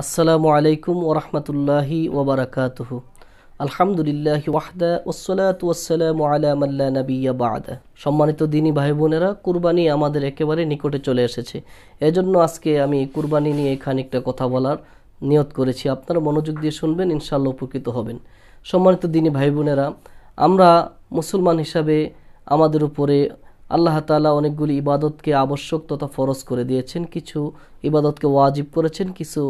আসসালামু আলাইকুম ওরহমতুল্লাহি ওবরাকাতহ আলহামদুলিল্লাহ ওয়াহদা আলা ওসালাম আলামাল্লা নবিয়া বাদা সম্মানিত দিনী ভাই বোনেরা কুরবানি আমাদের একেবারে নিকটে চলে এসেছে এজন্য আজকে আমি কুরবানি নিয়ে খানিকটা কথা বলার নিয়ত করেছি আপনারা মনোযোগ দিয়ে শুনবেন ইনশাল্লাহ উপকৃত হবেন সম্মানিত দিনী ভাই বোনেরা আমরা মুসলমান হিসাবে আমাদের উপরে আল্লাহ তালা অনেকগুলি ইবাদতকে আবশ্যক তথা ফরজ করে দিয়েছেন কিছু ইবাদতকে ওয়াজিব করেছেন কিছু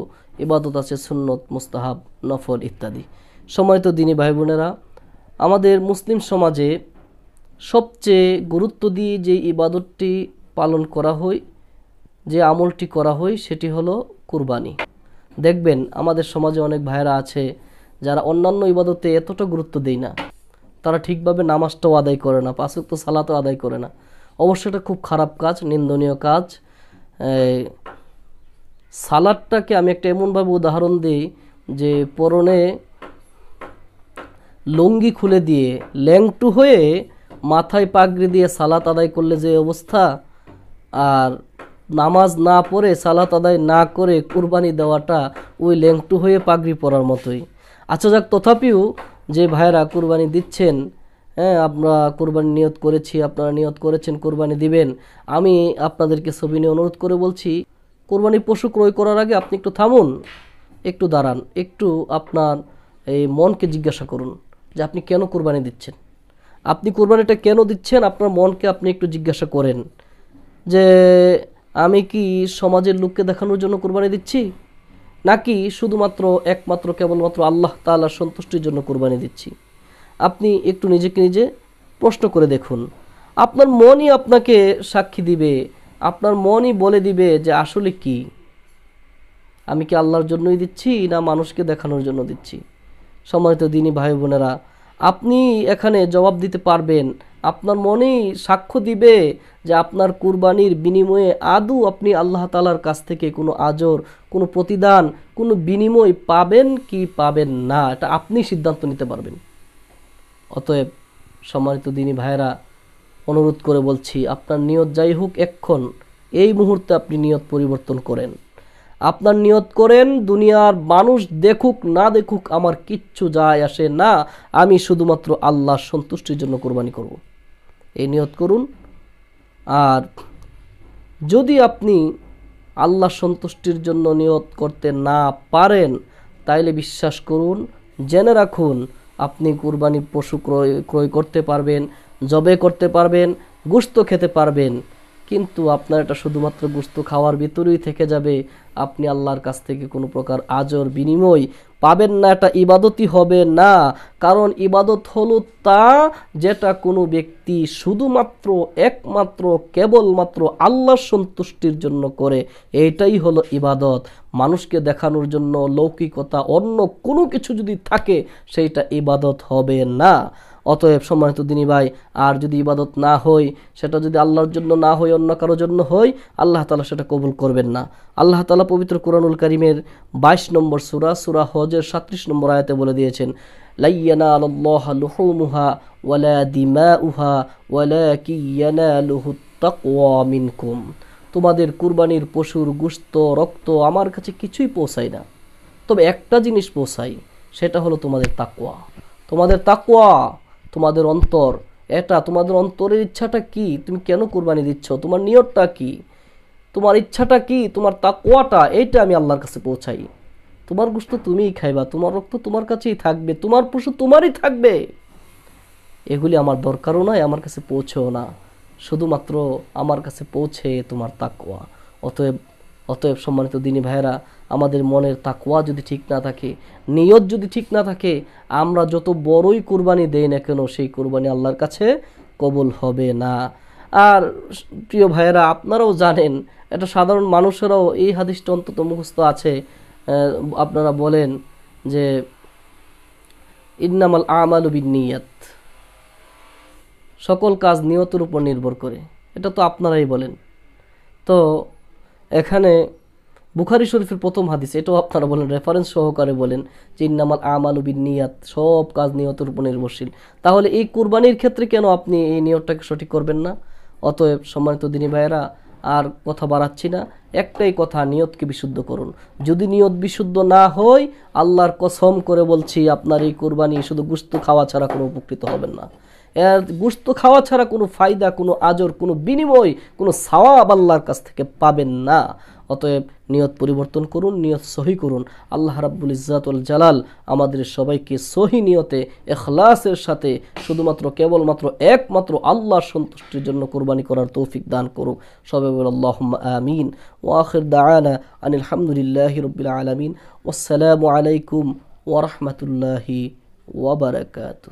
ইবাদত আছে সুন্নত মুস্তাহাব নফল ইত্যাদি সময়ত দিনী ভাই বোনেরা আমাদের মুসলিম সমাজে সবচেয়ে গুরুত্ব দিয়ে যে ইবাদতটি পালন করা হয় যে আমলটি করা হয় সেটি হলো কুরবানি দেখবেন আমাদের সমাজে অনেক ভাইরা আছে যারা অন্যান্য ইবাদতে এতটা গুরুত্ব দেয় না তারা ঠিকভাবে নামাজটাও আদায় করে না পাঁচক তো সালাতও আদায় করে না অবশ্যই এটা খুব খারাপ কাজ নিন্দনীয় কাজ সালাদটাকে আমি একটা এমনভাবে উদাহরণ দিই যে পরনে লুঙ্গি খুলে দিয়ে ল্যাংটু হয়ে মাথায় পাগড়ি দিয়ে সালাত আদায় করলে যে অবস্থা আর নামাজ না পড়ে সালাত আদায় না করে কুরবানি দেওয়াটা ওই ল্যাংটু হয়ে পাগড়ি পরার মতোই আচ্ছা যাক তথাপিও যে ভাইরা কুরবানি দিচ্ছেন হ্যাঁ আমরা কোরবানি নিয়ত করেছি আপনারা নিয়ত করেছেন কোরবানি দিবেন আমি আপনাদেরকে ছবি নিয়ে অনুরোধ করে বলছি কোরবানি পশু ক্রয় করার আগে আপনি একটু থামুন একটু দাঁড়ান একটু আপনার এই মনকে জিজ্ঞাসা করুন যে আপনি কেন কোরবানি দিচ্ছেন আপনি কোরবানিটা কেন দিচ্ছেন আপনার মনকে আপনি একটু জিজ্ঞাসা করেন যে আমি কি সমাজের লোককে দেখানোর জন্য কোরবানি দিচ্ছি নাকি শুধুমাত্র একমাত্র কেবলমাত্র আল্লাহ তালার সন্তুষ্টির জন্য কোরবানি দিচ্ছি আপনি একটু নিজেকে নিজে প্রশ্ন করে দেখুন আপনার মনই আপনাকে সাক্ষী দিবে আপনার মনই বলে দিবে যে আসলে কি আমি কি আল্লাহর জন্যই দিচ্ছি না মানুষকে দেখানোর জন্য দিচ্ছি সম্মানিত দিনই ভাই বোনেরা আপনি এখানে জবাব দিতে পারবেন আপনার মনেই সাক্ষ্য দিবে যে আপনার কুরবানির বিনিময়ে আদৌ আপনি আল্লাহ তালার কাছ থেকে কোনো আজর কোনো প্রতিদান কোনো বিনিময় পাবেন কি পাবেন না এটা আপনি সিদ্ধান্ত নিতে পারবেন অতএব সম্মানিত দিনী ভাইরা অনুরোধ করে বলছি আপনার নিয়ত যাই হোক এক্ষণ এই মুহূর্তে আপনি নিয়ত পরিবর্তন করেন আপনার নিয়ত করেন দুনিয়ার মানুষ দেখুক না দেখুক আমার কিচ্ছু যায় আসে না আমি শুধুমাত্র আল্লাহর সন্তুষ্টির জন্য কোরবানি করব। এই নিয়ত করুন আর যদি আপনি আল্লাহ সন্তুষ্টির জন্য নিয়ত করতে না পারেন তাইলে বিশ্বাস করুন জেনে রাখুন আপনি কুরবানি পশু ক্রয় ক্রয় করতে পারবেন জবে করতে পারবেন গুস্ত খেতে পারবেন কিন্তু আপনার এটা শুধুমাত্র গুস্ত খাওয়ার ভিতরেই থেকে যাবে আপনি আল্লাহর কাছ থেকে কোনো প্রকার আজর বিনিময় পাবেন না এটা ইবাদতই হবে না কারণ ইবাদত হলো তা যেটা কোনো ব্যক্তি শুধুমাত্র একমাত্র কেবলমাত্র আল্লাহর সন্তুষ্টির জন্য করে এইটাই হলো ইবাদত মানুষকে দেখানোর জন্য লৌকিকতা অন্য কোনো কিছু যদি থাকে সেইটা ইবাদত হবে না অতএব সম্মানিত দিনী ভাই আর যদি ইবাদত না হই সেটা যদি আল্লাহর জন্য না হই অন্য কারোর জন্য হই আল্লাহ তালা সেটা কবুল করবেন না আল্লাহ তালা পবিত্র কোরআনুল করিমের বাইশ নম্বর সুরা সুরা হজের সাত্রিশ নম্বর আয়াতে বলে দিয়েছেন লাইয়ানা আল্লাহ মুহা ওয়ালা দিমা উহা ওয়ালা কিয়ানা লুহুত্তাকওয়া মিনকুম তোমাদের কুরবানির পশুর গুস্ত রক্ত আমার কাছে কিছুই পৌঁছায় না তবে একটা জিনিস পোষাই সেটা হলো তোমাদের তাকুয়া তোমাদের তাকুয়া তোমাদের অন্তর এটা তোমাদের অন্তরের ইচ্ছাটা কি তুমি কেন কোরবানি দিচ্ছ তোমার নিয়তটা কি তোমার ইচ্ছাটা কি তোমার তাকোয়াটা এইটা আমি আল্লাহর কাছে পৌঁছাই তোমার গোস্ত তুমিই খাইবা তোমার রক্ত তোমার কাছেই থাকবে তোমার পশু তোমারই থাকবে এগুলি আমার দরকারও নয় আমার কাছে পৌঁছেও না শুধুমাত্র আমার কাছে পৌঁছে তোমার তাকোয়া অতএব অতএব সম্মানিত দিনী ভাইয়েরা আমাদের মনের তাকুয়া যদি ঠিক না থাকে নিয়ত যদি ঠিক না থাকে আমরা যত বড়ই কোরবানি দেই না কেন সেই কোরবানি আল্লাহর কাছে কবুল হবে না আর প্রিয় ভাইয়েরা আপনারাও জানেন এটা সাধারণ মানুষেরাও এই হাদিসটা অন্তত মুখস্থ আছে আপনারা বলেন যে ইন্নামাল আমাল নিয়াত সকল কাজ নিয়তের উপর নির্ভর করে এটা তো আপনারাই বলেন তো এখানে বুখারি শরীফের প্রথম হাদিস এটাও আপনারা বলেন রেফারেন্স সহকারে বলেন যে ইন্নামাল আমালুবিন নিয়াত সব কাজ নিয়তের উপর নির্ভরশীল তাহলে এই কুরবানির ক্ষেত্রে কেন আপনি এই নিয়তটাকে সঠিক করবেন না অতএব সম্মানিত দিনী ভাইয়েরা আর কথা বাড়াচ্ছি না একটাই কথা নিয়তকে বিশুদ্ধ করুন যদি নিয়ত বিশুদ্ধ না হয় আল্লাহর কসম করে বলছি আপনার এই কোরবানি শুধু গুস্ত খাওয়া ছাড়া কোনো উপকৃত হবেন না গোস্ত খাওয়া ছাড়া কোনো ফায়দা কোনো আজর কোনো বিনিময় কোনো সাওয়াব আল্লাহর কাছ থেকে পাবেন না অতএব নিয়ত পরিবর্তন করুন নিয়ত সহি করুন আল্লাহ রাব্বুল ইজাতুল জালাল আমাদের সবাইকে সহি নিয়তে এখলাসের সাথে শুধুমাত্র কেবলমাত্র একমাত্র আল্লাহ সন্তুষ্টির জন্য কোরবানি করার তৌফিক দান করুক সবাই বল আল্লাহ আমিন ওয়াখির দানা আনিলহামদুলিল্লাহ রবিল আলমিন ওসালামু আলাইকুম ওরহমতুল্লাহি ওবরাকাত